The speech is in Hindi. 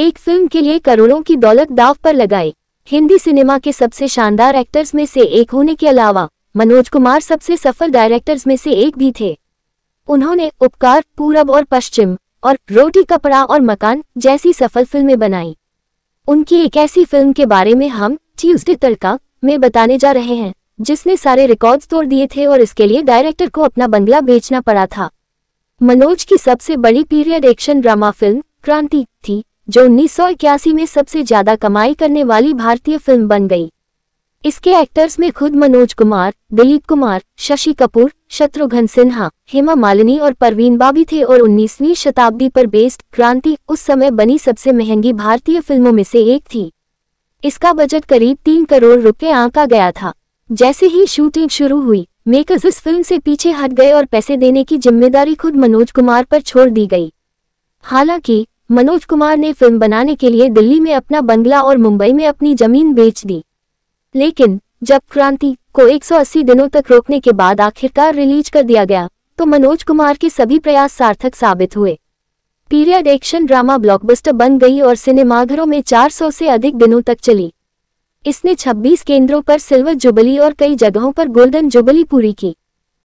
एक फिल्म के लिए करोड़ों की दौलत दाव पर लगाई हिंदी सिनेमा के सबसे शानदार एक्टर्स में से एक होने के अलावा मनोज कुमार सबसे सफल डायरेक्टर्स में से एक भी थे उन्होंने उपकार पूरब और पश्चिम और रोटी कपड़ा और मकान जैसी सफल फिल्में बनाई उनकी एक ऐसी फिल्म के बारे में हम ट्यूसडे तड़का में बताने जा रहे हैं जिसने सारे रिकॉर्ड्स तोड़ दिए थे और इसके लिए डायरेक्टर को अपना बंगला बेचना पड़ा था मनोज की सबसे बड़ी पीरियड एक्शन ड्रामा फिल्म क्रांति थी जो उन्नीस में सबसे ज्यादा कमाई करने वाली भारतीय फिल्म बन गई इसके एक्टर्स में खुद मनोज कुमार दिलीप कुमार शशि कपूर शत्रुघ्न सिन्हा हेमा मालिनी और परवीन बाबी थे और 19वीं शताब्दी पर बेस्ड क्रांति उस समय बनी सबसे महंगी भारतीय फिल्मों में से एक थी इसका बजट करीब तीन करोड़ रुपए आंका गया था जैसे ही शूटिंग शुरू हुई मेकर्स इस फिल्म से पीछे हट गए और पैसे देने की जिम्मेदारी खुद मनोज कुमार पर छोड़ दी गई हालांकि मनोज कुमार ने फिल्म बनाने के लिए दिल्ली में अपना बंगला और मुंबई में अपनी जमीन बेच दी लेकिन जब क्रांति को 180 दिनों तक रोकने के बाद आखिरकार रिलीज कर दिया गया तो मनोज कुमार के सभी प्रयास सार्थक साबित हुए पीरियड एक्शन ड्रामा ब्लॉकबस्टर बन गई और सिनेमाघरों में 400 से अधिक दिनों तक चली इसने 26 केंद्रों पर सिल्वर जुबली और कई जगहों पर गोल्डन जुबली पूरी की